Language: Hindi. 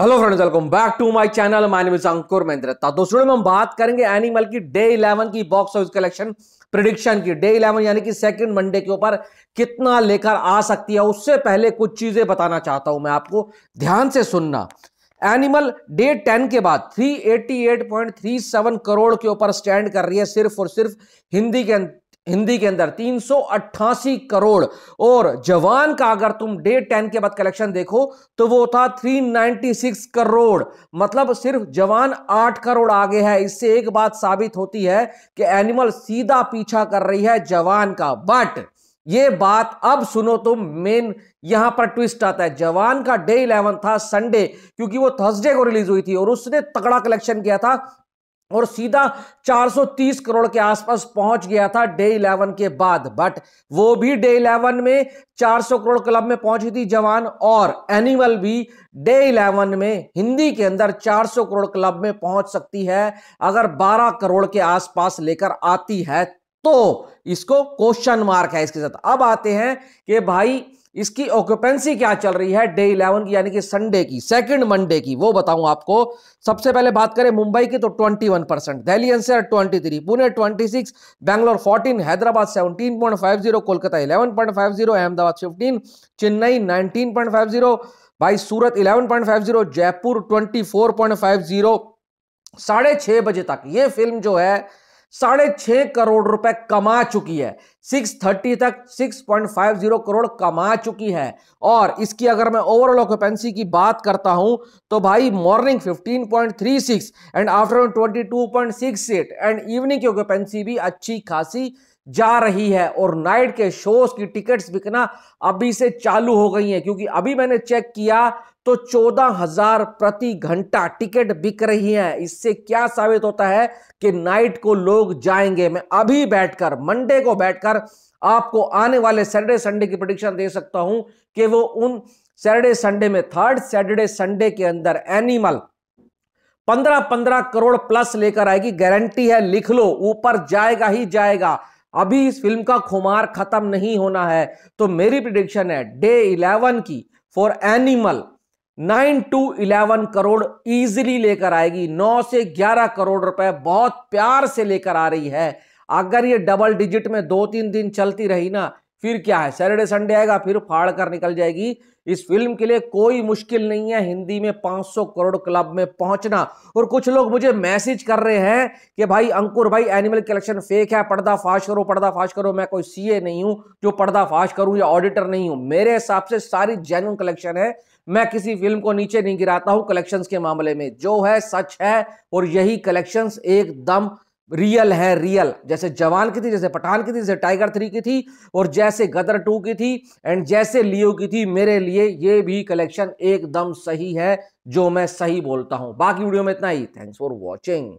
hello friends welcome back to my channel my name is Ankur तो दोस्तों में हम बात करेंगे एनिमल की डे 11 की बॉक्स ऑफिस कलेक्शन प्रिडिक्शन की डे 11 यानी कि सेकंड मंडे के ऊपर कितना लेकर आ सकती है उससे पहले कुछ चीजें बताना चाहता हूं मैं आपको ध्यान से सुनना एनिमल डे 10 के बाद 388.37 करोड़ के ऊपर स्टैंड कर रही है सिर्फ और सिर्फ हिंदी के हिंदी के अंदर तीन करोड़ और जवान का अगर तुम डे टेन के बाद कलेक्शन देखो तो वो था 396 करोड़ मतलब सिर्फ जवान 8 करोड़ आगे है इससे एक बात साबित होती है कि एनिमल सीधा पीछा कर रही है जवान का बट ये बात अब सुनो तुम तो मेन यहां पर ट्विस्ट आता है जवान का डे इलेवन था संडे क्योंकि वो थर्सडे को रिलीज हुई थी और उसने तगड़ा कलेक्शन किया था और सीधा 430 करोड़ के आसपास पहुंच गया था डे 11 के बाद बट वो भी डे 11 में 400 करोड़ क्लब में पहुंची थी जवान और एनिमल भी डे 11 में हिंदी के अंदर 400 करोड़ क्लब में पहुंच सकती है अगर 12 करोड़ के आसपास लेकर आती है तो इसको क्वेश्चन मार्क है इसके साथ अब आते हैं कि भाई इसकी ऑक्यूपेंसी क्या चल रही है डे इलेवन की यानी कि संडे की सेकंड मंडे की वो बताऊं आपको सबसे पहले बात करें मुंबई की तो 21 परसेंट दहली एनसीआर 23 पुणे 26 बैंगलोर 14 हैदराबाद 17.50 कोलकाता 11.50 अहमदाबाद 15 चेन्नई 19.50 भाई सूरत 11.50 जयपुर 24.50 साढ़े छह बजे तक ये फिल्म जो है साढ़े छह करोड़ रुपए कमा चुकी है 630 तक 6.50 करोड़ कमा चुकी है और इसकी अगर मैं ओवरऑल ऑक्यूपेंसी की बात करता हूं तो भाई morning 15.36 and afternoon 22.68 and evening की ऑक्यूपेंसी भी अच्छी खासी जा रही है और नाइट के शोज की टिकट्स बिकना अभी से चालू हो गई हैं क्योंकि अभी मैंने चेक किया तो चौदह हजार प्रति घंटा टिकट बिक रही हैं इससे क्या साबित होता है कि नाइट को लोग जाएंगे मैं अभी बैठकर मंडे को बैठकर आपको आने वाले सैटरडे संडे की प्रडिक्शन दे सकता हूं कि वो उन सैटरडे संडे में थर्ड सैटरडे संडे के अंदर एनिमल पंद्रह पंद्रह करोड़ प्लस लेकर आएगी गारंटी है लिख लो ऊपर जाएगा ही जाएगा अभी इस फिल्म का खुमार खत्म नहीं होना है तो मेरी प्रिडिक्शन है डे इलेवन की for Animal nine to eleven crore easily लेकर आएगी नौ से ग्यारह करोड़ रुपए बहुत प्यार से लेकर आ रही है अगर ये डबल डिजिट में दो तीन दिन चलती रही ना फिर क्या है सैटरडे संडे आएगा फिर फाड़ कर निकल जाएगी इस फिल्म के लिए कोई मुश्किल नहीं है हिंदी में 500 करोड़ क्लब में पहुंचना और कुछ लोग मुझे मैसेज कर रहे हैं कि भाई अंकुर भाई एनिमल कलेक्शन फेक है पर्दा फाश करो पर्दा फाश करो मैं कोई सीए नहीं हूं जो पर्दा फाश करूं या ऑडिटर नहीं हूं मेरे हिसाब से सारी जेन्यून कलेक्शन है मैं किसी फिल्म को नीचे नहीं गिराता हूं कलेक्शंस के मामले में जो है सच है और यही कलेक्शंस एकदम रियल है रियल जैसे जवान की थी जैसे पठान की थी जैसे टाइगर थ्री की थी और जैसे गदर टू की थी एंड जैसे लियो की थी मेरे लिए ये भी कलेक्शन एकदम सही है जो मैं सही बोलता हूं बाकी वीडियो में इतना ही थैंक्स फॉर वॉचिंग